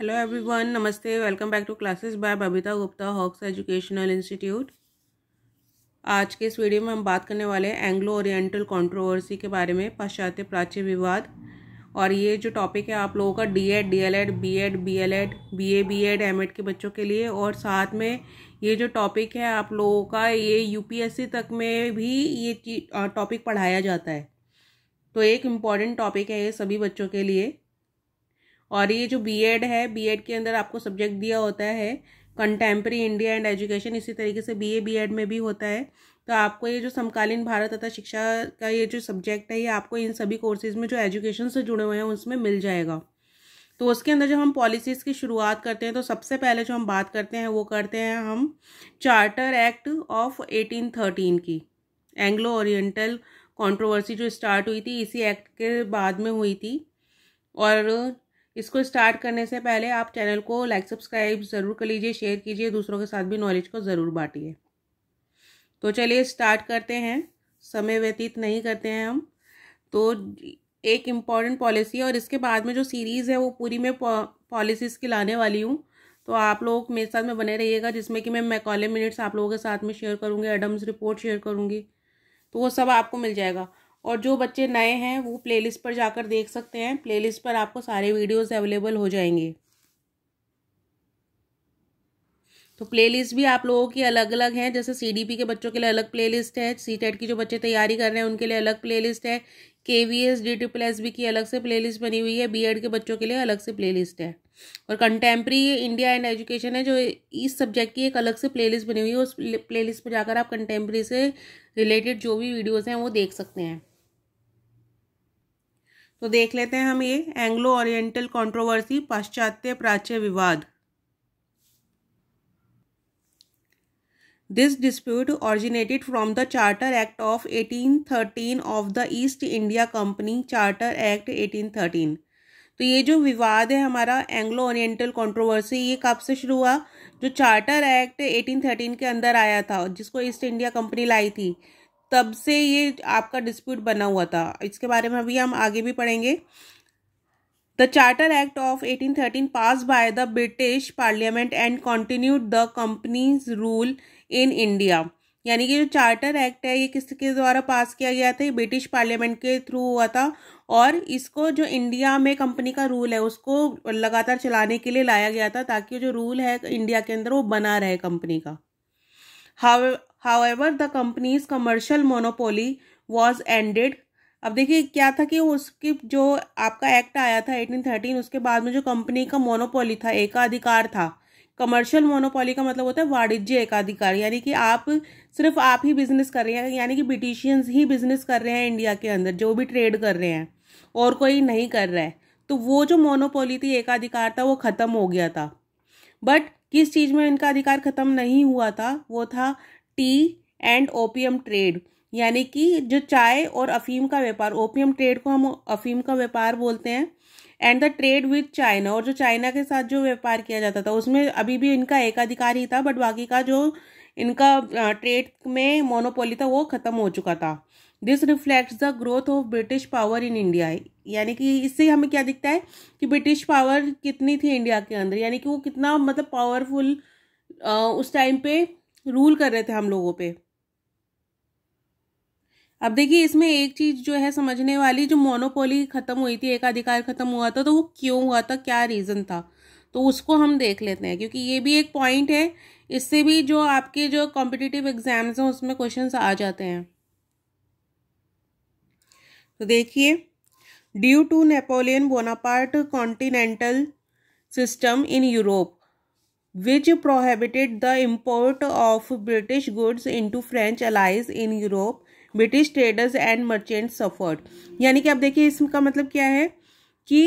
Hello everyone नमस्ते welcome back to classes by Babita Gupta Hawks educational institute आज के इस वीडियो में हम बात करने वाले हैं एंग्लो ओरिएंटल कंट्रोवर्सी के बारे में पाश्चात्य प्राच्य विवाद और ये जो टॉपिक है आप लोगों का D Ed D El Ed B Ed B El Ed B A B Ed M Ed के बच्चों के लिए और साथ में ये जो टॉपिक है आप लोगों का ये यू तक में भी ये टॉपिक पढ़ाया जाता है तो एक इम्पॉर्टेंट टॉपिक है ये सभी बच्चों के लिए और ये जो एड है एड के अंदर आपको सब्जेक्ट दिया होता है कंटेम्प्रेरी इंडिया एंड एजुकेशन इसी तरीके से बी ए बी एड में भी होता है तो आपको ये जो समकालीन भारत तथा शिक्षा का ये जो सब्जेक्ट है ये आपको इन सभी कोर्सेज में जो एजुकेशन से जुड़े हुए हैं उसमें मिल जाएगा तो उसके अंदर जब हम पॉलिसीज़ की शुरुआत करते हैं तो सबसे पहले जो हम बात करते हैं वो करते हैं हम charter act of eighteen thirteen की एंग्लो ओरिएंटल कंट्रोवर्सी जो स्टार्ट हुई थी इसी एक्ट के बाद में हुई थी और इसको स्टार्ट करने से पहले आप चैनल को लाइक सब्सक्राइब ज़रूर कर लीजिए शेयर कीजिए दूसरों के साथ भी नॉलेज को ज़रूर बांटिए तो चलिए स्टार्ट करते हैं समय व्यतीत नहीं करते हैं हम तो एक इम्पॉर्टेंट पॉलिसी है और इसके बाद में जो सीरीज़ है वो पूरी मैं पॉलिसीज़ की लाने वाली हूँ तो आप लोग मेरे साथ में बने रहिएगा जिसमें कि मैं मैकॉले मिनट्स आप लोगों के साथ में शेयर करूँगी एडम्स रिपोर्ट शेयर करूँगी तो वो सब आपको मिल जाएगा और जो बच्चे नए हैं वो प्लेलिस्ट पर जाकर देख सकते हैं प्लेलिस्ट पर आपको सारे वीडियोस अवेलेबल हो जाएंगे तो प्लेलिस्ट भी आप लोगों की अलग अलग हैं जैसे सीडीपी के बच्चों के लिए अलग प्लेलिस्ट है सी की जो बच्चे तैयारी कर रहे हैं उनके लिए अलग प्लेलिस्ट है K V S D triple S B की अलग से प्लेलिस्ट बनी हुई है बीएड के बच्चों के लिए अलग से प्लेलिस्ट है और कंटेम्प्री इंडिया एंड एजुकेशन है जो इस सब्जेक्ट की एक अलग से प्लेलिस्ट बनी हुई है उस प्लेलिस्ट पर जाकर आप कंटेम्प्री से रिलेटेड जो भी वीडियोज़ हैं वो देख सकते हैं तो देख लेते हैं हम ये एंग्लो ओरिएंटल कंट्रोवर्सी पाश्चात्य प्राच्य विवाद this dispute originated from the charter act of 1813 of the East India company charter act 1813. तो ये जो विवाद है हमारा एंग्लो ओरिएंटल कंट्रोवर्सी ये कब से शुरू हुआ जो चार्टर एक्ट 1813 के अंदर आया था जिसको ईस्ट इंडिया कंपनी लाई थी तब से ये आपका डिस्प्यूट बना हुआ था इसके बारे में अभी हम आगे भी पढ़ेंगे the charter act of 1813 pass by the British parliament and continued the company's rule in India यानी कि जो चार्टर एक्ट है ये किसके द्वारा पास किया गया था ये ब्रिटिश पार्लियामेंट के थ्रू हुआ था और इसको जो इंडिया में कंपनी का रूल है उसको लगातार चलाने के लिए लाया गया था ताकि जो रूल है इंडिया के अंदर वो बना रहे कंपनी का how however the company's commercial monopoly was ended अब देखिए क्या था कि उसकी जो आपका एक्ट आया था 1813 उसके बाद में जो कंपनी का मोनोपोली था एकाधिकार था कमर्शियल मोनोपोली का मतलब होता है वाणिज्य एकाधिकार यानी कि आप सिर्फ आप ही बिजनेस कर रहे हैं यानी कि ब्रिटिशियंस ही बिजनेस कर रहे हैं इंडिया के अंदर जो भी ट्रेड कर रहे हैं और कोई नहीं कर रहा है तो वो जो मोनोपोली थी एकाधिकार था वो ख़त्म हो गया था बट किस चीज़ में इनका अधिकार ख़त्म नहीं हुआ था वो था टी एंड ओपियम ट्रेड यानी कि जो चाय और अफीम का व्यापार ओपियम ट्रेड को हम अफीम का व्यापार बोलते हैं and the trade with China और जो चाइना के साथ जो व्यापार किया जाता था उसमें अभी भी इनका एकाधिकार ही था बट बाकी का जो इनका ट्रेड में मोनोपोली था वो ख़त्म हो चुका था this reflects the growth of British power in India यानी कि इससे हमें क्या दिखता है कि ब्रिटिश पावर कितनी थी इंडिया के अंदर यानी कि वो कितना मतलब पावरफुल उस टाइम पे रूल कर रहे थे हम लोगों पे अब देखिए इसमें एक चीज जो है समझने वाली जो मोनोपोली खत्म हुई थी एक अधिकार खत्म हुआ था तो वो क्यों हुआ था क्या रीजन था तो उसको हम देख लेते हैं क्योंकि ये भी एक पॉइंट है इससे भी जो आपके जो कॉम्पिटिटिव एग्जाम्स हैं उसमें क्वेश्चंस आ जाते हैं तो देखिए due to Napoleon Bonaparte continental system in Europe which prohibited the import of British goods into French allies in Europe. British traders and merchant suffered यानी कि आप देखिए इसका मतलब क्या है कि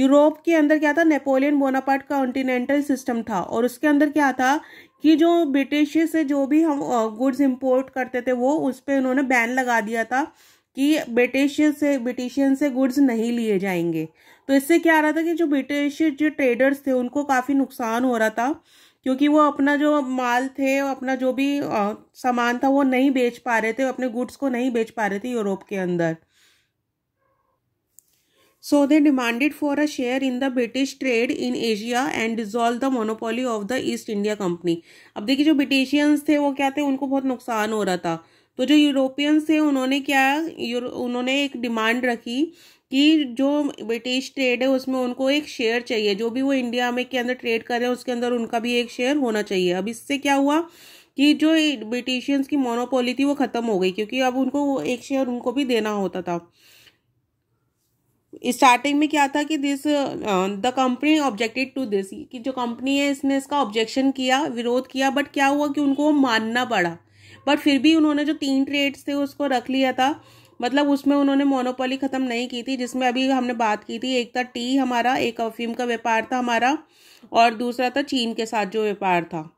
यूरोप के अंदर क्या था नेपोलियन बोनापार्ट का कॉन्टिनेंटल सिस्टम था और उसके अंदर क्या था कि जो ब्रिटिश से जो भी हम गुड्स इंपोर्ट करते थे वो उस पर उन्होंने बैन लगा दिया था कि ब्रिटिश से ब्रिटिशियन से गुड्स नहीं लिए जाएंगे तो इससे क्या आ रहा था कि जो ब्रिटिश जो ट्रेडर्स थे उनको काफ़ी नुकसान हो रहा था क्योंकि वो अपना जो माल थे अपना जो भी सामान था वो नहीं बेच पा रहे थे अपने गुड्स को नहीं बेच पा रहे थे यूरोप के अंदर so they demanded for a share in the British trade in Asia and dissolve the monopoly of the East India company अब देखिए जो ब्रिटिशियंस थे वो क्या थे उनको बहुत नुकसान हो रहा था तो जो यूरोपियंस थे उन्होंने क्या उन्होंने एक डिमांड रखी कि जो ब्रिटिश ट्रेड है उसमें उनको एक शेयर चाहिए जो भी वो इंडिया में के अंदर ट्रेड कर रहे हैं उसके अंदर उनका भी एक शेयर होना चाहिए अब इससे क्या हुआ कि जो ब्रिटिशियंस की मोनोपोली थी वो ख़त्म हो गई क्योंकि अब उनको एक शेयर उनको भी देना होता था स्टार्टिंग में क्या था कि this the company objected to this कि जो कंपनी है इसने इसका ऑब्जेक्शन किया विरोध किया बट क्या हुआ कि उनको मानना पड़ा बट फिर भी उन्होंने जो तीन ट्रेड्स थे उसको रख लिया था मतलब उसमें उन्होंने मोनोपोली ख़त्म नहीं की थी जिसमें अभी हमने बात की थी एक था टी हमारा एक अफीम का व्यापार था हमारा और दूसरा था चीन के साथ जो व्यापार था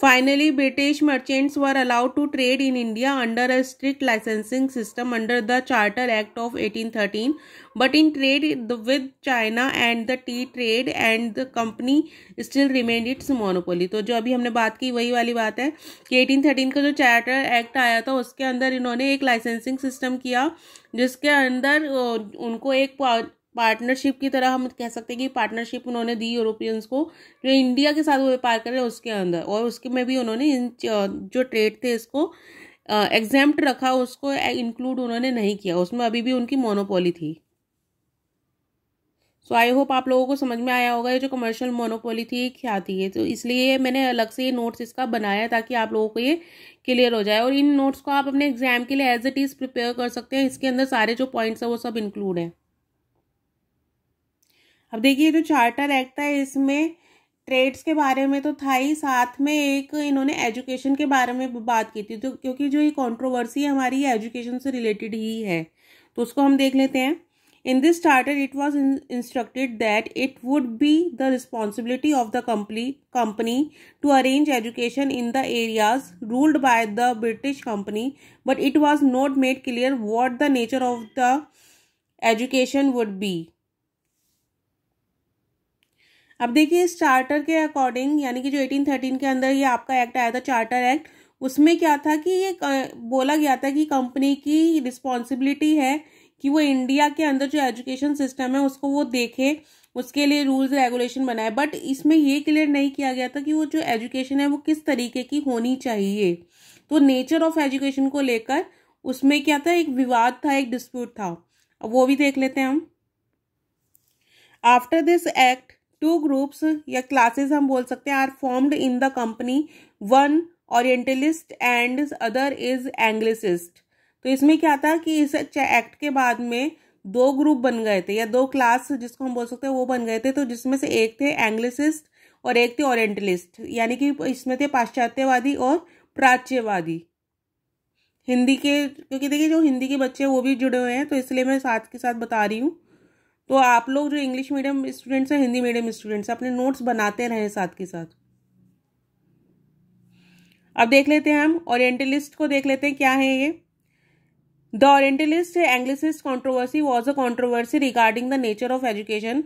Finally, British merchants were allowed to trade in India under a strict licensing system under the Charter Act of 1813. But in trade with China and the tea trade and the company still remained its monopoly. तो जो अभी हमने बात की वही वाली बात है कि 1813 का जो चार्टर एक्ट आया था उसके अंदर इन्होंने एक लाइसेंसिंग सिस्टम किया जिसके अंदर उनको एक पार्टनरशिप की तरह हम कह सकते हैं कि पार्टनरशिप उन्होंने दी यूरोपियंस को जो इंडिया के साथ वो व्यापार कर रहे हैं उसके अंदर और उसके में भी उन्होंने इन जो ट्रेड थे इसको एग्जैम्प्ट रखा उसको इंक्लूड उन्होंने नहीं किया उसमें अभी भी उनकी मोनोपोली थी सो आई होप आप लोगों को समझ में आया होगा ये जो कमर्शियल मोनोपोली थी क्या थी तो इसलिए मैंने अलग से ये नोट्स इसका बनाया ताकि आप लोगों को ये क्लियर हो जाए और इन नोट्स को आप अपने एग्जाम के लिए एज इट इज़ प्रिपेयर कर सकते हैं इसके अंदर सारे जो पॉइंट्स हैं वो सब इंक्लूड हैं अब देखिए जो चार्टर एक्ट है इसमें ट्रेड्स के बारे में तो था ही साथ में एक इन्होंने एजुकेशन के बारे में भी बात की थी तो क्योंकि जो ये कंट्रोवर्सी हमारी एजुकेशन से रिलेटेड ही है तो उसको हम देख लेते हैं in this charter it was instructed that it would be the responsibility of the company company to arrange education in the areas ruled by the British company but it was not made clear what the nature of the education would be अब देखिए इस charter के according यानी कि जो 1813 के अंदर ये आपका एक्ट आया था चार्टर एक्ट उसमें क्या था कि ये बोला गया था कि कंपनी की रिस्पॉन्सिबिलिटी है कि वो इंडिया के अंदर जो एजुकेशन सिस्टम है उसको वो देखे उसके लिए रूल्स रेगुलेशन बनाए बट इसमें ये क्लियर नहीं किया गया था कि वो जो एजुकेशन है वो किस तरीके की होनी चाहिए तो नेचर ऑफ एजुकेशन को लेकर उसमें क्या था एक विवाद था एक डिस्प्यूट था वो भी देख लेते हैं हम after this act two groups या क्लासेस हम बोल सकते हैं are formed in the company one orientalist and other is anglicist तो इसमें क्या था कि इस एक्ट के बाद में दो ग्रुप बन गए थे या दो क्लास जिसको हम बोल सकते हैं वो बन गए थे तो जिसमें से एक थे एंग्लिसिस्ट और एक थे ओरिएंटलिस्ट यानी कि इसमें थे पाश्चात्यवादी और प्राच्यवादी हिंदी के क्योंकि देखिए जो हिंदी के बच्चे हैं वो भी जुड़े हुए हैं तो इसलिए मैं साथ के साथ बता रही हूँ तो आप लोग जो इंग्लिश मीडियम स्टूडेंट्स हैं हिंदी मीडियम स्टूडेंट्स अपने नोट्स बनाते रहें साथ के साथ अब देख लेते हैं हम ओरिएंटलिस्ट को देख लेते हैं क्या है ये the orientalist anglicist controversy was a controversy regarding the nature of education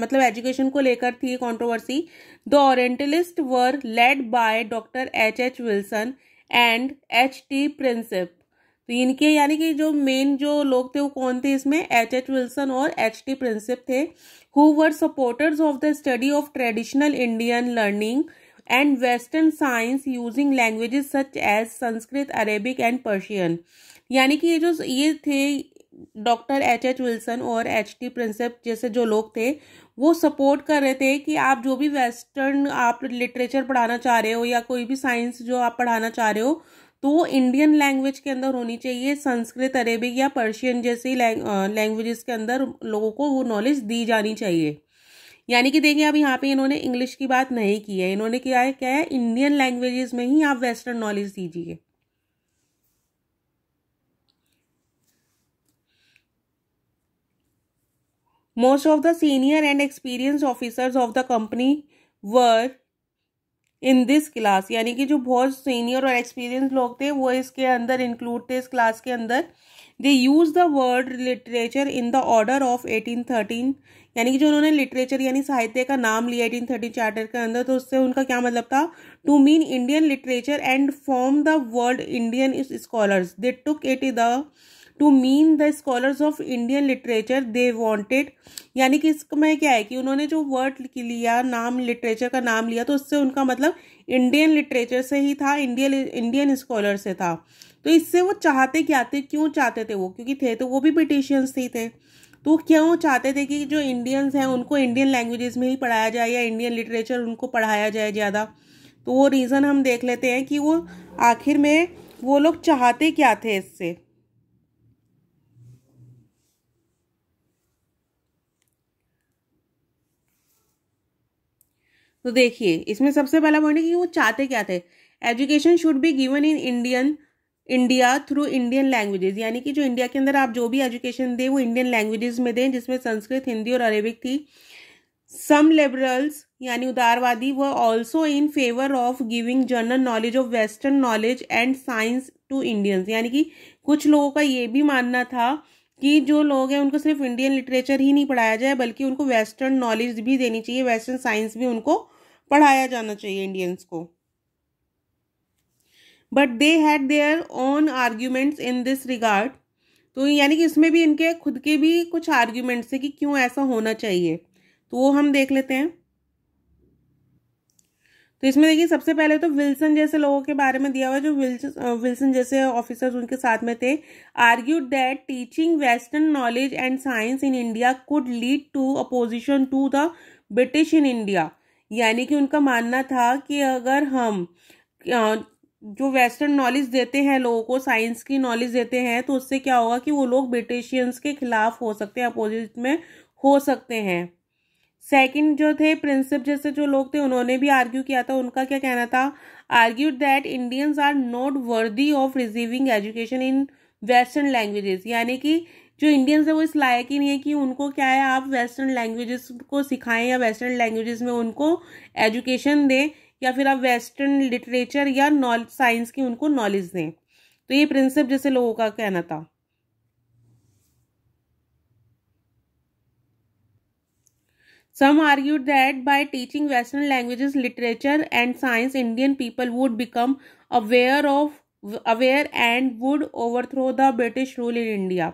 मतलब एजुकेशन को लेकर थी ये controversy the orientalist were led by doctor H H Wilson and H T Prinsep तो इनके यानी कि जो मेन जो लोग थे वो कौन थे इसमें एच एच विल्सन और एच टी प्रिंसिप थे who were supporters of the study of traditional Indian learning and western science using languages such as Sanskrit Arabic and Persian यानी कि ये जो ये थे डॉक्टर एच एच विल्सन और एच टी प्रिंसिप जैसे जो लोग थे वो सपोर्ट कर रहे थे कि आप जो भी वेस्टर्न आप लिटरेचर पढ़ाना चाह रहे हो या कोई भी साइंस जो आप पढ़ाना चाह रहे हो तो वो इंडियन लैंग्वेज के अंदर होनी चाहिए संस्कृत अरेबिक या पर्शियन जैसी लैंग्वेजेस के अंदर लोगों को वो नॉलेज दी जानी चाहिए यानी कि देखिए अब यहाँ पे इन्होंने इंग्लिश की बात नहीं की है इन्होंने क्या है क्या है इंडियन लैंग्वेजेस में ही आप वेस्टर्न नॉलेज दीजिए most of the senior and experience officers of the company were in this class यानी कि जो बहुत सीनियर और एक्सपीरियंस लोग थे वो इसके अंदर इंक्लूड थे इस क्लास के अंदर they use the word literature in the order of 1813 यानी कि जो उन्होंने लिटरेचर यानी साहित्य का नाम लिया एटीन थर्टी चार्टर के अंदर तो उससे उनका क्या मतलब था to mean Indian literature and form the world Indian scholars they took it the to mean the scholars of Indian literature they wanted यानी कि इसमें क्या है कि उन्होंने जो वर्ड लिया नाम लिटरेचर का नाम लिया तो उससे उनका मतलब इंडियन लिटरेचर से ही था इंडियन इंडियन स्कॉलर से था तो इससे वो चाहते क्या थे क्यों चाहते थे वो क्योंकि थे तो वो भी ब्रिटिशियंस ही थे तो क्यों चाहते थे कि जो इंडियंस हैं उनको इंडियन लैंग्वेजेस में ही पढ़ाया जाए या इंडियन लिटरेचर उनको पढ़ाया जाए ज़्यादा तो वो रीज़न हम देख लेते हैं कि वो आखिर में वो लोग चाहते क्या थे इससे तो देखिए इसमें सबसे पहला पॉइंट है कि वो चाहते क्या थे education should be given in Indian India through Indian languages यानी कि जो इंडिया के अंदर आप जो भी एजुकेशन दें वो इंडियन लैंग्वेजेस में दें जिसमें संस्कृत हिंदी और अरेबिक थी सम लिबरल्स यानी उदारवादी व also in favour of giving general knowledge of western knowledge and science to Indians यानी कि कुछ लोगों का ये भी मानना था कि जो लोग हैं उनको सिर्फ इंडियन लिटरेचर ही नहीं पढ़ाया जाए बल्कि उनको वेस्टर्न नॉलेज भी देनी चाहिए वेस्टर्न साइंस भी उनको पढ़ाया जाना चाहिए इंडियंस को but they had their own arguments in this regard तो यानी कि इसमें भी इनके खुद के भी कुछ आर्ग्यूमेंट्स है कि क्यों ऐसा होना चाहिए तो वो हम देख लेते हैं तो इसमें देखिए सबसे पहले तो विल्सन जैसे लोगों के बारे में दिया हुआ जो विल्सन जैसे ऑफिसर्स उनके साथ में थे argue that teaching western knowledge and science in India could lead to opposition to the British in India यानी कि उनका मानना था कि अगर हम जो वेस्टर्न नॉलेज देते हैं लोगों को साइंस की नॉलेज देते हैं तो उससे क्या होगा कि वो लोग ब्रिटिशियंस के खिलाफ हो सकते हैं अपोजिट में हो सकते हैं सेकंड जो थे प्रिंसिप जैसे जो लोग थे उन्होंने भी आर्ग्यू किया था उनका क्या कहना था argued that Indians are not worthy of receiving education in western languages यानी कि जो इंडियंस है वो इस लायक ही नहीं है कि उनको क्या है आप वेस्टर्न लैंग्वेजेस को सिखाएं या वेस्टर्न लैंग्वेजेस में उनको एजुकेशन दें या फिर आप वेस्टर्न लिटरेचर या नॉलेज साइंस की उनको नॉलेज दें तो ये प्रिंसिप जैसे लोगों का कहना था some argued that by teaching western languages literature and science Indian people would become aware of aware and would overthrow the British rule in India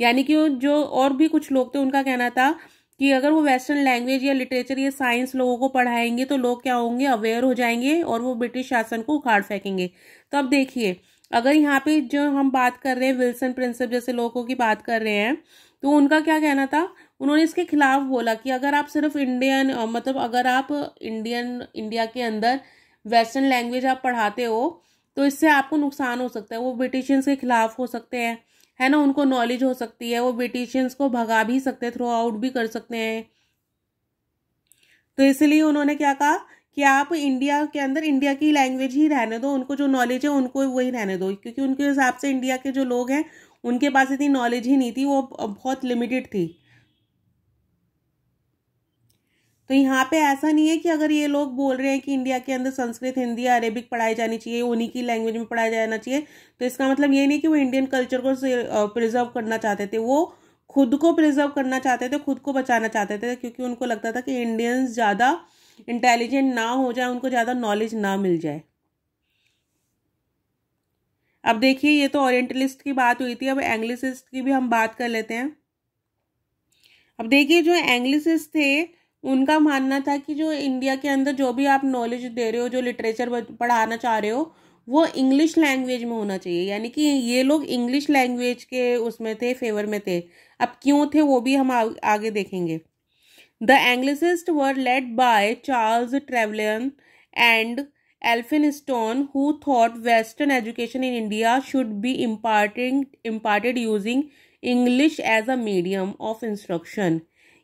यानी कि जो और भी कुछ लोग थे उनका कहना था कि अगर वो वेस्टर्न लैंग्वेज या लिटरेचर या साइंस लोगों को पढ़ाएंगे तो लोग क्या होंगे अवेयर हो जाएंगे और वो ब्रिटिश शासन को उखाड़ फेंकेंगे तो अब देखिए अगर यहाँ पे जो हम बात कर रहे हैं विल्सन प्रिंसिप जैसे लोगों की बात कर रहे हैं तो उनका क्या कहना था उन्होंने इसके खिलाफ बोला कि अगर आप सिर्फ इंडियन मतलब अगर आप इंडियन इंडिया के अंदर वेस्टर्न लैंग्वेज आप पढ़ाते हो तो इससे आपको नुकसान हो सकता है वो ब्रिटिशियंस के खिलाफ हो सकते हैं है ना उनको नॉलेज हो सकती है वो ब्रिटिशियंस को भगा भी सकते हैं थ्रो आउट भी कर सकते हैं तो इसलिए उन्होंने क्या कहा कि आप इंडिया के अंदर इंडिया की लैंग्वेज ही रहने दो उनको जो नॉलेज है उनको वही रहने दो क्योंकि उनके हिसाब से इंडिया के जो लोग हैं उनके पास इतनी नॉलेज ही नहीं थी वो बहुत लिमिटेड थी तो यहाँ पे ऐसा नहीं है कि अगर ये लोग बोल रहे हैं कि इंडिया के अंदर संस्कृत हिंदी अरेबिक पढ़ाई जानी चाहिए उन्हीं की लैंग्वेज में पढ़ाया जाना चाहिए तो इसका मतलब ये नहीं कि वो इंडियन कल्चर को प्रिजर्व करना चाहते थे वो खुद को प्रिजर्व करना चाहते थे खुद को बचाना चाहते थे क्योंकि उनको लगता था कि इंडियंस ज़्यादा इंटेलिजेंट ना हो जाए उनको ज़्यादा नॉलेज ना मिल जाए अब देखिए ये तो ओरिएंटलिस्ट की बात हुई थी अब एंग्लिसिस्ट की भी हम बात कर लेते हैं अब देखिए जो एंग्लिसिस्ट थे उनका मानना था कि जो इंडिया के अंदर जो भी आप नॉलेज दे रहे हो जो लिटरेचर पढ़ाना चाह रहे हो वो इंग्लिश लैंग्वेज में होना चाहिए यानी कि ये लोग इंग्लिश लैंग्वेज के उसमें थे फेवर में थे अब क्यों थे वो भी हम आगे देखेंगे the anglicist were led by Charles Trevelyan and Elphinstone who thought western education in India should be imparting imparted using English as a medium of instruction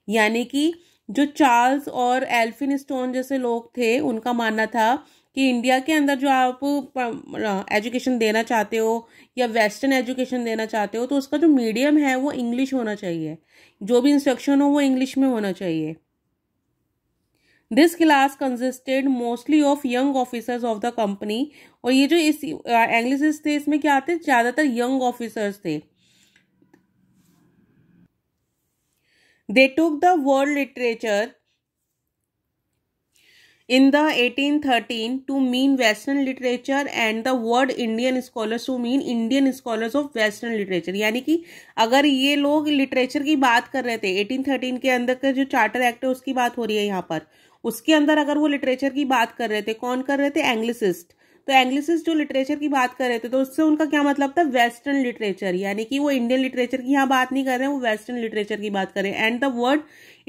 यानी कि जो चार्ल्स और एल्फिन स्टोन जैसे लोग थे उनका मानना था कि इंडिया के अंदर जो आप एजुकेशन देना चाहते हो या वेस्टर्न एजुकेशन देना चाहते हो तो उसका जो मीडियम है वो इंग्लिश होना चाहिए जो भी इंस्ट्रक्शन हो वो इंग्लिश में होना चाहिए this class consisted mostly of young officers of the company और ये जो इस एंग्लिस थे इसमें क्या आते ज़्यादातर यंग ऑफिसर्स थे They took the world literature in the 1813 to mean western literature and the word indian scholars to mean indian scholars of western literature यानी कि अगर ये लोग लिटरेचर की बात कर रहे थे 1813 के अंदर का जो चार्टर एक्ट है उसकी बात हो रही है यहाँ पर उसके अंदर अगर वो लिटरेचर की बात कर रहे थे कौन कर रहे थे एंग्लिसिस्ट तो एंग्लिसिस जो लिटरेचर की बात कर रहे थे तो उससे उनका क्या मतलब था वेस्टर्न लिटरेचर यानी कि वो इंडियन लिटरेचर की यहाँ बात नहीं कर रहे हैं वो वेस्टर्न लिटरेचर की बात कर रहे हैं and the word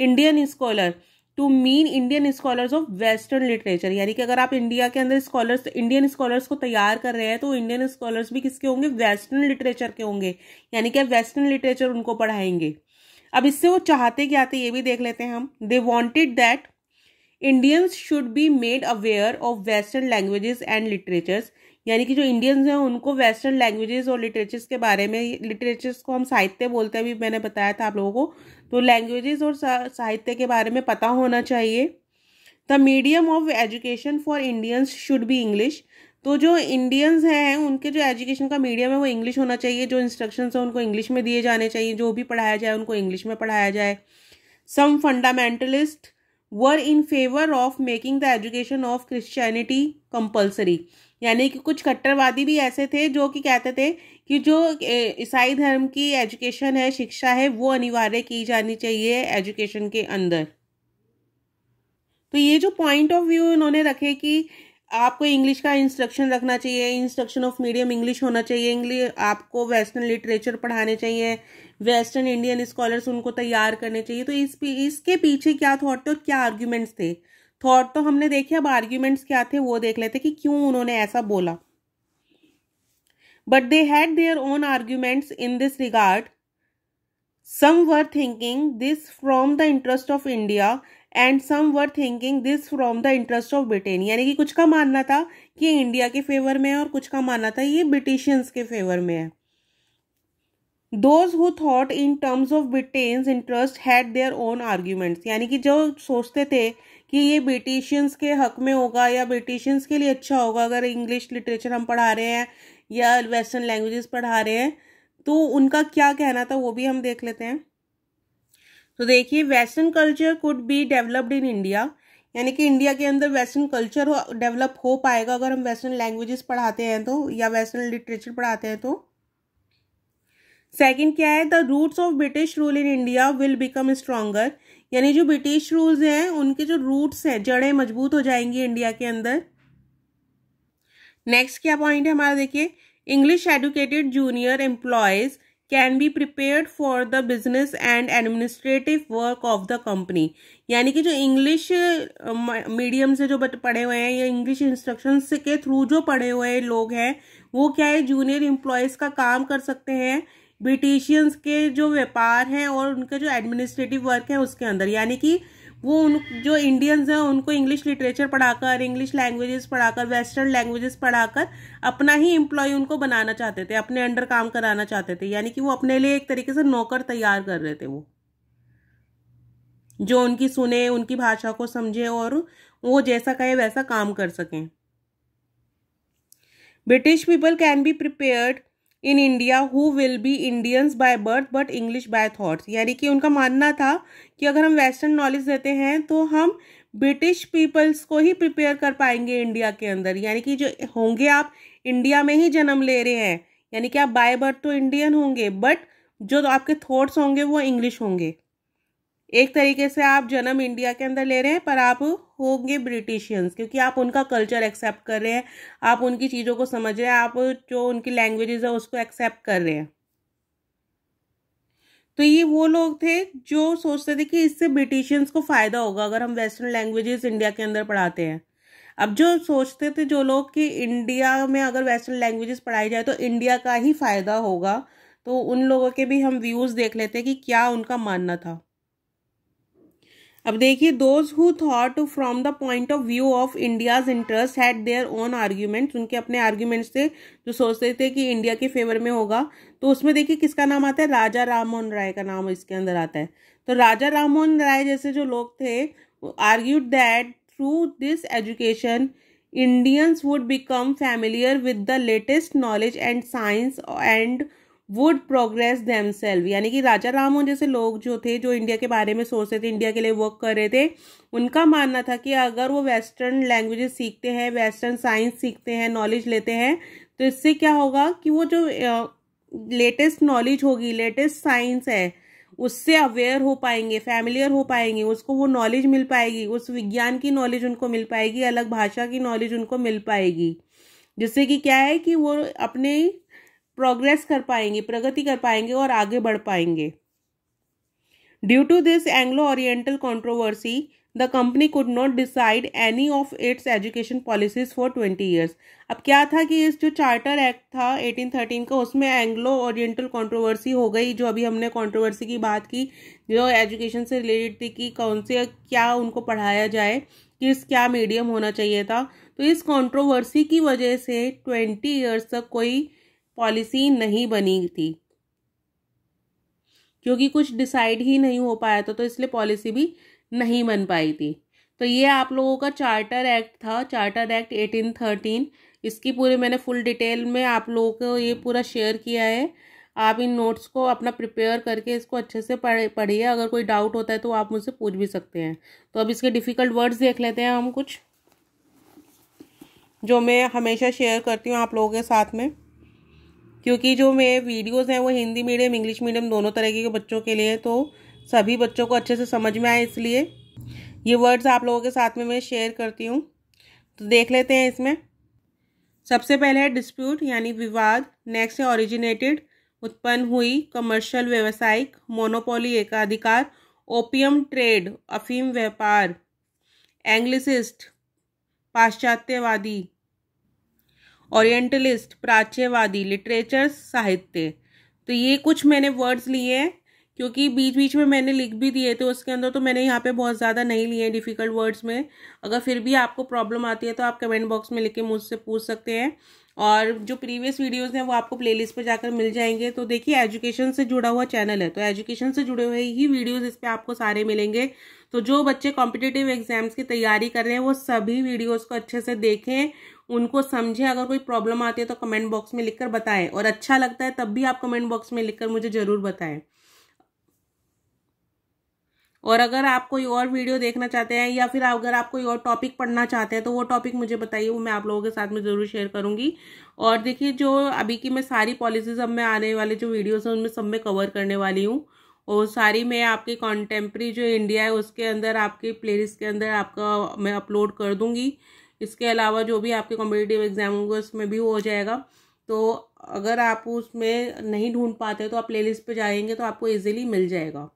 Indian scholar to mean Indian scholars of western literature यानी कि अगर आप इंडिया के अंदर स्कॉलर्स इंडियन स्कॉलर्स को तैयार कर रहे हैं तो इंडियन स्कॉलर्स भी किसके होंगे वेस्टर्न लिटरेचर के होंगे यानी कि वेस्टर्न लिटरेचर उनको पढ़ाएंगे अब इससे वो चाहते क्या थे ये भी देख लेते हैं हम they wanted that Indians should be made aware of western languages and literatures यानी कि जो इंडियंस हैं उनको वेस्टर्न लैंग्वेजेस और लिटरेचर्स के बारे में लिटरेचर्स को हम साहित्य बोलते हैं अभी मैंने बताया था आप लोगों को तो लैंग्वेजेस और साहित्य के बारे में पता होना चाहिए the medium of education for Indians should be English तो जो इंडियंस हैं उनके जो एजुकेशन का मीडियम है वो इंग्लिश होना चाहिए जो इंस्ट्रक्शंस हैं उनको इंग्लिश में दिए जाने चाहिए जो भी पढ़ाया जाए उनको इंग्लिश में पढ़ाया जाए some fundamentalist were in favour of making the education of Christianity compulsory यानी कि कुछ कट्टरवादी भी ऐसे थे जो कि कहते थे कि जो ईसाई धर्म की एजुकेशन है शिक्षा है वो अनिवार्य की जानी चाहिए एजुकेशन के अंदर तो ये जो पॉइंट ऑफ व्यू इन्होंने रखे कि आपको इंग्लिश का इंस्ट्रक्शन रखना चाहिए इंस्ट्रक्शन ऑफ मीडियम इंग्लिश होना चाहिए इंग्लिश आपको वेस्टर्न लिटरेचर पढ़ाने चाहिए वेस्टर्न इंडियन स्कॉलर्स उनको तैयार करने चाहिए तो इस इसके पीछे क्या थॉट थे और क्या आर्ग्यूमेंट्स थे थॉट तो हमने देखे अब आर्ग्यूमेंट्स क्या थे वो देख लेते कि क्यों उन्होंने ऐसा बोला but they had their own arguments in this regard some were thinking this from the interest of India and some were thinking this from the interest of Britain यानी कि कुछ का मानना था कि इंडिया के फेवर में है और कुछ का मानना था ये ब्रिटिशियंस के फेवर में है those who thought in terms of Britain interest had their own arguments यानी कि जो सोचते थे कि ये ब्रिटिशियंस के हक में होगा या ब्रिटिशियंस के लिए अच्छा होगा अगर इंग्लिश लिटरेचर हम पढ़ा रहे हैं या वेस्टर्न लैंग्वेजेस पढ़ा रहे हैं तो उनका क्या कहना था वो भी हम देख लेते हैं तो देखिए western culture could be developed in India यानी कि इंडिया के अंदर वेस्टर्न कल्चर डेवलप हो पाएगा अगर हम वेस्टर्न लैंग्वेजेस पढ़ाते हैं तो या वेस्टर्न लिटरेचर पढ़ाते हैं तो सेकंड क्या है the roots of British rule in India will become stronger यानी जो ब्रिटिश रूल्स हैं उनके जो रूट्स हैं जड़ें मजबूत हो जाएंगी इंडिया के अंदर नेक्स्ट क्या पॉइंट है हमारा देखिए English educated junior employees can be prepared for the business and administrative work of the company यानी कि जो इंग्लिश मीडियम से जो पढ़े हुए हैं या इंग्लिश इंस्ट्रक्शन के थ्रू जो पढ़े हुए लोग हैं वो क्या है जूनियर इम्प्लॉयज का काम कर सकते हैं ब्रिटिशियंस के जो व्यापार हैं और उनके जो एडमिनिस्ट्रेटिव वर्क है उसके अंदर यानी कि वो उन जो इंडियंस हैं उनको इंग्लिश लिटरेचर पढ़ाकर इंग्लिश लैंग्वेजेस पढ़ाकर वेस्टर्न लैंग्वेजेस पढ़ाकर अपना ही एम्प्लॉय उनको बनाना चाहते थे अपने अंडर काम कराना चाहते थे यानी कि वो अपने लिए एक तरीके से नौकर तैयार कर रहे थे वो जो उनकी सुने उनकी भाषा को समझे और वो जैसा कहे वैसा काम कर सकें British people can be prepared in India who will be Indians by birth but English by thoughts यानी कि उनका मानना था कि अगर हम वेस्टर्न नॉलेज देते हैं तो हम ब्रिटिश पीपल्स को ही प्रिपेयर कर पाएंगे इंडिया के अंदर यानी कि जो होंगे आप इंडिया में ही जन्म ले रहे हैं यानी कि आप बाय बर्थ तो इंडियन होंगे बट जो तो आपके थॉट्स होंगे वो इंग्लिश होंगे एक तरीके से आप जन्म इंडिया के अंदर ले रहे हैं पर आप होंगे ब्रिटिशियंस क्योंकि आप उनका कल्चर एक्सेप्ट कर रहे हैं आप उनकी चीज़ों को समझ रहे हैं आप जो उनकी लैंग्वेजेस है उसको एक्सेप्ट कर रहे हैं तो ये वो लोग थे जो सोचते थे कि इससे ब्रिटिशियंस को फ़ायदा होगा अगर हम वेस्टर्न लैंग्वेजेस इंडिया के अंदर पढ़ाते हैं अब जो सोचते थे जो लोग कि इंडिया में अगर वेस्टर्न लैंग्वेजेस पढ़ाई जाए तो इंडिया का ही फ़ायदा होगा तो उन लोगों के भी हम व्यूज़ देख लेते हैं कि क्या उनका मानना था अब देखिए those who thought from the point of view of India's interest had their own arguments उनके अपने आर्ग्यूमेंट्स थे जो सोचते थे कि इंडिया के फेवर में होगा तो उसमें देखिए किसका नाम आता है राजा राम मोहन राय का नाम इसके अंदर आता है तो राजा राम मोहन राय जैसे जो लोग थे argued that through this education Indians would become familiar with the latest knowledge and science and would progress themselves यानी कि राजा रामों जैसे लोग जो थे जो इंडिया के बारे में सोच रहे थे इंडिया के लिए वर्क कर रहे थे उनका मानना था कि अगर वो वेस्टर्न लैंग्वेजेस सीखते हैं वेस्टर्न साइंस सीखते हैं नॉलेज लेते हैं तो इससे क्या होगा कि वो जो लेटेस्ट नॉलेज होगी लेटेस्ट साइंस है उससे अवेयर हो पाएंगे फैमिलियर हो पाएंगे उसको वो नॉलेज मिल पाएगी उस विज्ञान की नॉलेज उनको मिल पाएगी अलग भाषा की नॉलेज उनको मिल पाएगी जिससे कि क्या है कि वो अपने प्रोग्रेस कर पाएंगे प्रगति कर पाएंगे और आगे बढ़ पाएंगे due to this Anglo Oriental controversy the company could not decide any of its education policies for twenty years अब क्या था कि इस जो चार्टर एक्ट था 1813 का उसमें एंग्लो ओरिएंटल कंट्रोवर्सी हो गई जो अभी हमने कंट्रोवर्सी की बात की जो एजुकेशन से रिलेटेड थी कि कौन से क्या उनको पढ़ाया जाए किस क्या मीडियम होना चाहिए था तो इस कंट्रोवर्सी की वजह से ट्वेंटी ईयर्स तक कोई पॉलिसी नहीं बनी थी क्योंकि कुछ डिसाइड ही नहीं हो पाया था तो इसलिए पॉलिसी भी नहीं बन पाई थी तो ये आप लोगों का चार्टर एक्ट था चार्टर एक्ट एटीन थर्टीन इसकी पूरी मैंने फुल डिटेल में आप लोगों को ये पूरा शेयर किया है आप इन नोट्स को अपना प्रिपेयर करके इसको अच्छे से पढ़े पढ़िए अगर कोई डाउट होता है तो आप मुझसे पूछ भी सकते हैं तो अब इसके डिफ़िकल्ट वर्ड्स देख लेते हैं हम कुछ जो मैं हमेशा शेयर करती हूँ आप लोगों के साथ में क्योंकि जो मेरे वीडियोज़ हैं वो हिंदी मीडियम इंग्लिश मीडियम दोनों तरह के बच्चों के लिए तो सभी बच्चों को अच्छे से समझ में आए इसलिए ये वर्ड्स आप लोगों के साथ में मैं शेयर करती हूँ तो देख लेते हैं इसमें सबसे पहले है डिस्प्यूट यानी विवाद नेक्स्ट है ओरिजिनेटेड उत्पन्न हुई कमर्शियल व्यवसायिक मोनोपोली एकाधिकार ओपियम ट्रेड अफीम व्यापार एंग्लिसिस्ट पाश्चात्यवादी ओरिएंटलिस्ट प्राच्यवादी लिटरेचर साहित्य तो ये कुछ मैंने वर्ड्स लिए हैं क्योंकि बीच बीच में मैंने लिख भी दिए थे उसके अंदर तो मैंने यहाँ पे बहुत ज़्यादा नहीं लिए डिफ़िकल्ट वर्ड्स में अगर फिर भी आपको प्रॉब्लम आती है तो आप कमेंट बॉक्स में लिख के मुझसे पूछ सकते हैं और जो प्रीवियस वीडियोस हैं वो आपको प्लेलिस्ट पर जाकर मिल जाएंगे तो देखिए एजुकेशन से जुड़ा हुआ चैनल है तो एजुकेशन से जुड़े हुए ही वीडियोस इस पर आपको सारे मिलेंगे तो जो बच्चे कॉम्पिटेटिव एग्जाम्स की तैयारी कर रहे हैं वो सभी वीडियोस को अच्छे से देखें उनको समझें अगर कोई प्रॉब्लम आती है तो कमेंट बॉक्स में लिखकर बताएं और अच्छा लगता है तब भी आप कमेंट बॉक्स में लिखकर मुझे ज़रूर बताएं और अगर आप कोई और वीडियो देखना चाहते हैं या फिर अगर आप कोई और टॉपिक पढ़ना चाहते हैं तो वो टॉपिक मुझे बताइए वो मैं आप लोगों के साथ में ज़रूर शेयर करूंगी और देखिए जो अभी की मैं सारी पॉलिसीज अब मैं आने वाले जो वीडियोज़ हैं उनमें सब मैं कवर करने वाली हूँ और सारी मैं आपके कॉन्टेम्प्री जो इंडिया है उसके अंदर आपके प्ले के अंदर आपका मैं अपलोड कर दूँगी इसके अलावा जो भी आपके कॉम्पिटेटिव एग्जाम होंगे उसमें भी हो जाएगा तो अगर आप उसमें नहीं ढूंढ पाते तो आप प्लेलिस्ट पे जाएंगे तो आपको इजीली मिल जाएगा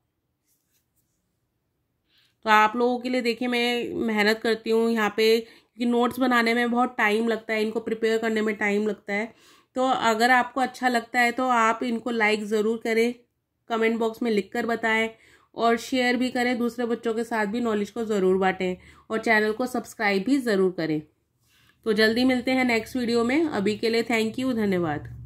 तो आप लोगों के लिए देखिए मैं मेहनत करती हूँ यहाँ पे क्योंकि नोट्स बनाने में बहुत टाइम लगता है इनको प्रिपेयर करने में टाइम लगता है तो अगर आपको अच्छा लगता है तो आप इनको लाइक ज़रूर करें कमेंट बॉक्स में लिख कर बताएं और शेयर भी करें दूसरे बच्चों के साथ भी नॉलेज को ज़रूर बांटें और चैनल को सब्सक्राइब भी ज़रूर करें तो जल्दी मिलते हैं नेक्स्ट वीडियो में अभी के लिए थैंक यू धन्यवाद